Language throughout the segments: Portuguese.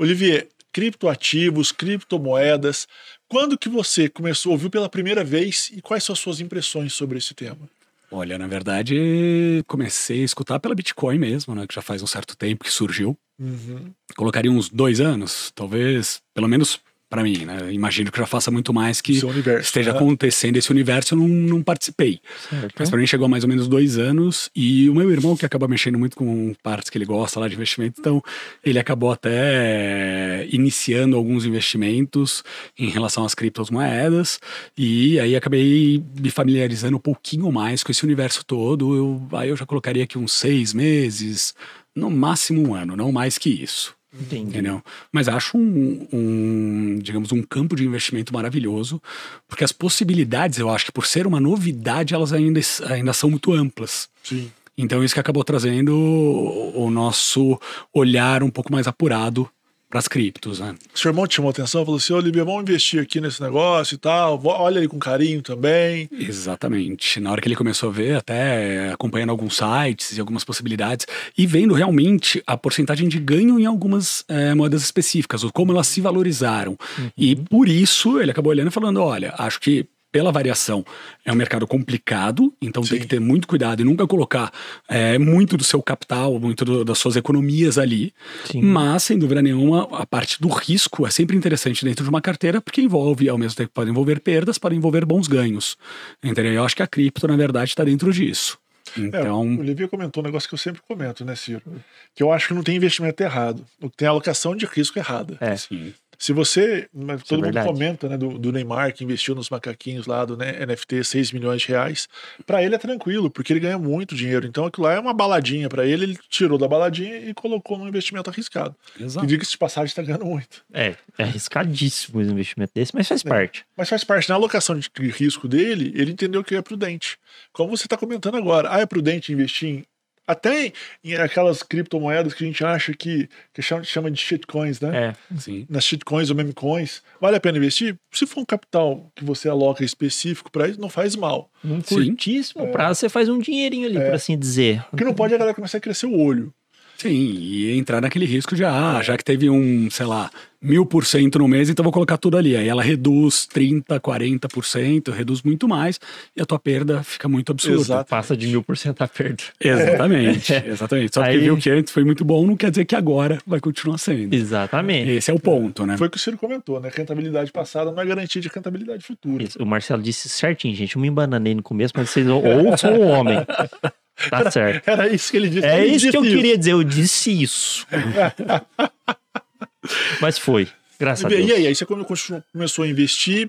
Olivier, criptoativos, criptomoedas, quando que você começou, ouviu pela primeira vez e quais são as suas impressões sobre esse tema? Olha, na verdade, comecei a escutar pela Bitcoin mesmo, né? Que já faz um certo tempo que surgiu. Uhum. Colocaria uns dois anos, talvez, pelo menos para mim, né? imagino que já faça muito mais que universo, esteja né? acontecendo esse universo, eu não, não participei. Certo. Mas para mim chegou a mais ou menos dois anos e o meu irmão, que acaba mexendo muito com partes que ele gosta lá de investimento, então ele acabou até iniciando alguns investimentos em relação às criptomoedas e aí acabei me familiarizando um pouquinho mais com esse universo todo. Eu, aí eu já colocaria aqui uns seis meses, no máximo um ano, não mais que isso. Entendi. Entendeu? Mas acho um, um, digamos, um campo de investimento maravilhoso, porque as possibilidades, eu acho que por ser uma novidade, elas ainda, ainda são muito amplas. Sim. Então, isso que acabou trazendo o nosso olhar um pouco mais apurado para as criptos, né? O seu irmão te chamou atenção, falou assim, ô Libia, vamos investir aqui nesse negócio e tal, olha ele com carinho também. Exatamente. Na hora que ele começou a ver, até eh, acompanhando alguns sites e algumas possibilidades, e vendo realmente a porcentagem de ganho em algumas é, moedas específicas, ou como elas se valorizaram. Uhum. E por isso ele acabou olhando e falando, olha, acho que pela variação. É um mercado complicado, então Sim. tem que ter muito cuidado e nunca colocar é, muito do seu capital, muito do, das suas economias ali. Sim. Mas, sem dúvida nenhuma, a parte do risco é sempre interessante dentro de uma carteira, porque envolve, ao mesmo tempo, pode envolver perdas, pode envolver bons ganhos. Entendeu? Eu acho que a cripto, na verdade, está dentro disso. É, então... É, o Livio comentou um negócio que eu sempre comento, né, Ciro? Que eu acho que não tem investimento errado. Tem é alocação de risco errada. É. sim. Se você. Mas é todo é mundo comenta, né? Do, do, Neymar que investiu nos macaquinhos lá do né, NFT 6 milhões de reais. Para ele é tranquilo, porque ele ganha muito dinheiro. Então aquilo lá é uma baladinha para ele, ele tirou da baladinha e colocou num investimento arriscado. Exato. E diga que de passagem, está ganhando muito. É, é arriscadíssimo esse investimento desse, mas faz é, parte. Mas faz parte. Na alocação de risco dele, ele entendeu que é prudente. Como você está comentando agora, ah, é prudente investir em até em aquelas criptomoedas que a gente acha que, que é chama, chama de shitcoins, né? É, sim. Nas shitcoins ou meme coins, vale a pena investir? Se for um capital que você aloca específico para isso, não faz mal. Num curtíssimo é. prazo, você faz um dinheirinho ali, é. por assim dizer. O que não pode é a galera começar a crescer o olho. Sim, e entrar naquele risco de, ah, já que teve um, sei lá, mil por cento no mês, então vou colocar tudo ali. Aí ela reduz 30%, 40%, reduz muito mais, e a tua perda fica muito absurda. Exato. Passa de mil por cento a perda. Exatamente, é. exatamente. Só Aí... que viu que antes foi muito bom, não quer dizer que agora vai continuar sendo. Exatamente. Esse é o ponto, né? Foi o que o Ciro comentou, né? Rentabilidade passada não é garantia de rentabilidade futura. Isso. O Marcelo disse certinho, gente. Eu me embananei no começo, mas vocês ou o um homem. Tá era, certo. Era isso que ele disse. É ele isso que eu isso. queria dizer, eu disse isso. Mas foi, graças e, a Deus. E aí, aí você começou a investir,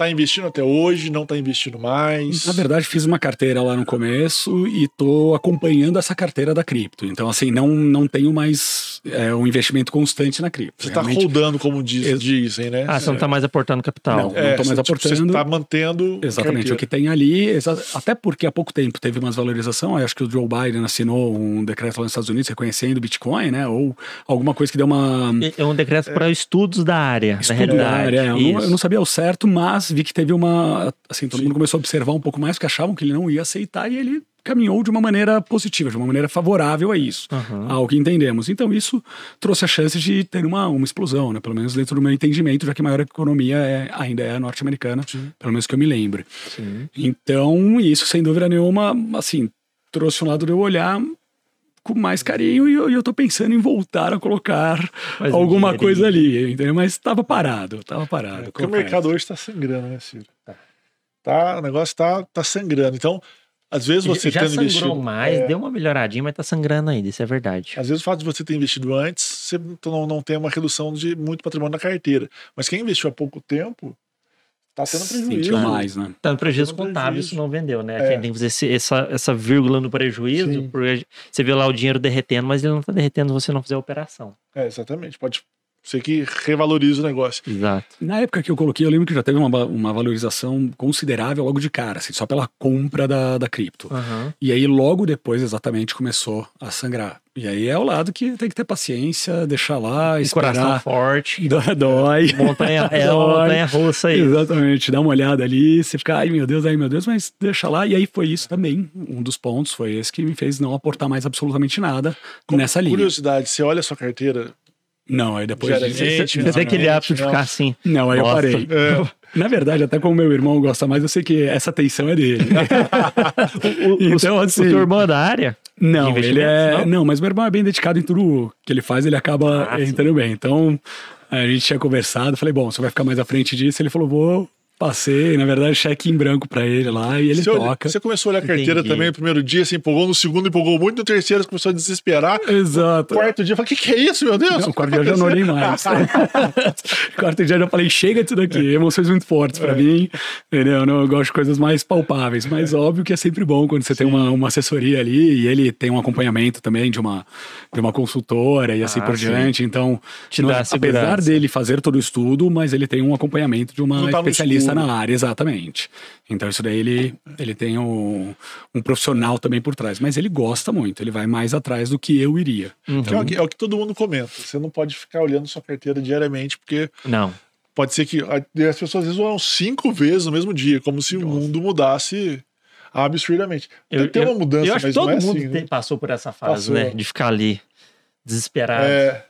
Tá investindo até hoje, não tá investindo mais? Na verdade, fiz uma carteira lá no começo e tô acompanhando essa carteira da cripto. Então, assim, não, não tenho mais é, um investimento constante na cripto. Você tá Realmente... tá rodando, como diz, dizem, né? Ah, você é. não tá mais aportando capital. Não, é, não tô é, mais você, aportando. Tipo, você tá mantendo. Exatamente, o que tem ali. Até porque há pouco tempo teve uma valorização. Eu acho que o Joe Biden assinou um decreto lá nos Estados Unidos reconhecendo o Bitcoin, né? Ou alguma coisa que deu uma. É, é um decreto para estudos da área, Estudo na realidade. Da área. É, eu não, eu não sabia ao certo, mas vi que teve uma. Assim, todo Sim. mundo começou a observar um pouco mais, porque achavam que ele não ia aceitar e ele caminhou de uma maneira positiva, de uma maneira favorável a isso, uhum. ao que entendemos. Então, isso trouxe a chance de ter uma, uma explosão, né? pelo menos dentro do meu entendimento, já que a maior economia é, ainda é a norte-americana, pelo menos que eu me lembre. Sim. Então, isso, sem dúvida nenhuma, assim, trouxe um lado de eu olhar com mais carinho e eu, estou pensando em voltar a colocar Mas alguma coisa ali, entendeu? Mas estava parado, estava parado. É, porque o mercado hoje está sangrando, né, Ciro? Tá. tá o negócio está tá sangrando. Então, às vezes você já, já sangrou investido, mais, é... deu uma melhoradinha, mas tá sangrando ainda, isso é verdade. Às vezes o fato de você ter investido antes, você não, não tem uma redução de muito patrimônio na carteira. Mas quem investiu há pouco tempo, Tá tendo prejuízo. Sentiu mais, né? Tá tendo tá prejuízo tá contábil, prejuízo. isso não vendeu, né? É. Tem esse, essa, essa vírgula no prejuízo, porque você vê lá o dinheiro derretendo, mas ele não tá derretendo se você não fizer a operação. É, exatamente. Pode você que revaloriza o negócio. Exato. Na época que eu coloquei, eu lembro que já teve uma, uma valorização considerável logo de cara, assim, só pela compra da, da cripto. Uhum. E aí, logo depois, exatamente, começou a sangrar. E aí é o lado que tem que ter paciência, deixar lá, um esperar. Coração forte. Dói. É, montanha, é dói. uma montanha russa aí. Exatamente. Dá uma olhada ali, você fica, ai meu Deus, ai meu Deus, mas deixa lá. E aí foi isso também. Um dos pontos foi esse que me fez não aportar mais absolutamente nada Com nessa linha. Curiosidade, você olha a sua carteira, não, aí depois. Gera gente, você, você aquele hábito de ficar assim. Não, aí Nossa. eu parei. É. Na verdade, até como meu irmão gosta mais, eu sei que essa tensão é dele. o, o, então, assim. O teu irmão é da área? Não, ele é. Não? não? mas meu irmão é bem dedicado em tudo que ele faz, ele acaba ah, entrando sim. bem. Então, a gente tinha conversado, falei, bom, você vai ficar mais à frente disso. Ele falou, vou, Passei, na verdade, cheque em branco para ele lá e ele você toca. Você começou a olhar a carteira Entendi. também no primeiro dia, se empolgou, no segundo empolgou muito, no terceiro começou a desesperar. Exato. No quarto dia, eu falei, o que, que é isso, meu Deus? Não, quarto dia eu já não olhei mais. quarto dia eu já falei, chega disso daqui, emoções muito fortes para é. mim, entendeu? Não, eu gosto de coisas mais palpáveis, mas é. óbvio que é sempre bom quando você Sim. tem uma, uma assessoria ali e ele tem um acompanhamento também de uma, de uma consultora e assim ah, por sim. diante. Então, Te não, dá apesar dele fazer todo o estudo, mas ele tem um acompanhamento de uma tá especialista na área, exatamente. Então isso daí ele, ele tem um, um profissional também por trás, mas ele gosta muito, ele vai mais atrás do que eu iria. Uhum. Então, é, o que, é o que todo mundo comenta, você não pode ficar olhando sua carteira diariamente, porque... Não pode ser que as pessoas às vezes vão cinco vezes no mesmo dia, como se Nossa. o mundo mudasse absurdamente. Eu, tem uma mudança, eu, acho que todo é mundo assim, tem, né? passou por essa fase, passou. né? De ficar ali desesperado. É...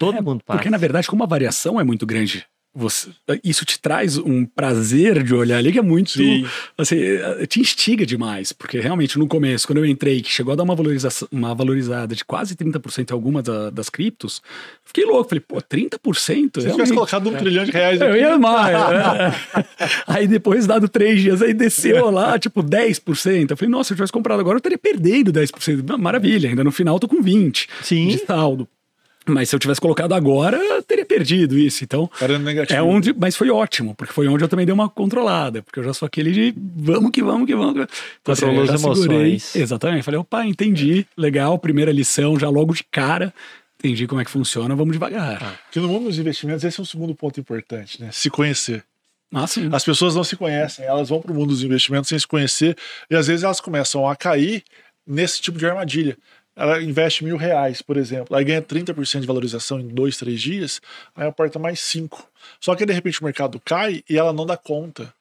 Todo é, mundo passa. Porque, na verdade, como a variação é muito grande você, isso te traz um prazer de olhar ali que é muito. Sim. Assim, eh, te instiga demais, porque realmente no começo, quando eu entrei, que chegou a dar uma, valorização, uma valorizada de quase 30% em algumas da, das criptos, fiquei louco. Falei, pô, 30%? Se realmente. tivesse colocado um é. trilhão de reais. É, aqui. Eu ia né? mais. é. Aí depois, dado três dias, aí desceu lá, tipo, 10%. Eu falei, nossa, se eu tivesse comprado agora, eu teria perdido 10%. Maravilha, ainda no final tô com 20% Sim. de saldo. Mas se eu tivesse colocado agora, teria perdido isso. Então, Era é negativo. é onde, mas foi ótimo, porque foi onde eu também dei uma controlada, porque eu já sou aquele de vamos que vamos que vamos. Então, assim, as emoções. Segurei. Exatamente. Falei, opa, entendi. Legal, primeira lição, já logo de cara. Entendi como é que funciona, vamos devagar. Ah, que no mundo dos investimentos, esse é um segundo ponto importante, né? Se conhecer. Ah, As pessoas não se conhecem, elas vão para o mundo dos investimentos sem se conhecer e às vezes elas começam a cair nesse tipo de armadilha ela investe mil reais, por exemplo, aí ganha 30% de valorização em dois, três dias, aí aporta mais cinco. Só que de repente o mercado cai e ela não dá conta.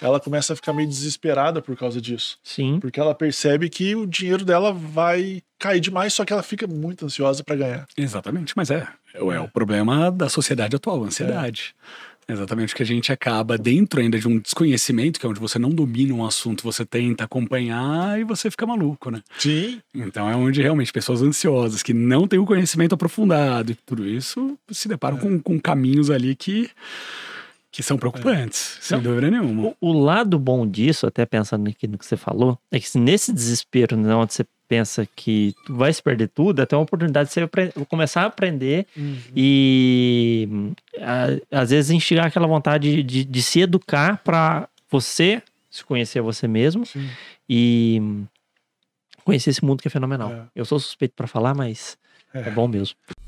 Ela começa a ficar meio desesperada por causa disso. Sim. Porque ela percebe que o dinheiro dela vai cair demais, só que ela fica muito ansiosa para ganhar. Exatamente, mas é, é. É o problema da sociedade atual, a ansiedade. É. Exatamente, que a gente acaba dentro ainda de um desconhecimento, que é onde você não domina um assunto, você tenta acompanhar e você fica maluco, né? Sim. Então é onde realmente pessoas ansiosas, que não têm o conhecimento aprofundado e tudo isso, se deparam é. com, com caminhos ali que que são preocupantes, é. sem dúvida nenhuma. O, o, lado bom disso, até pensando aqui no que você falou, é que nesse desespero, né, onde você pensa que vai se perder tudo, é até uma oportunidade de você começar a aprender uhum. e a, às vezes instigar aquela vontade de, de se educar para você se conhecer você mesmo Sim. e conhecer esse mundo que é fenomenal. É. Eu sou suspeito para falar, mas é. é bom mesmo.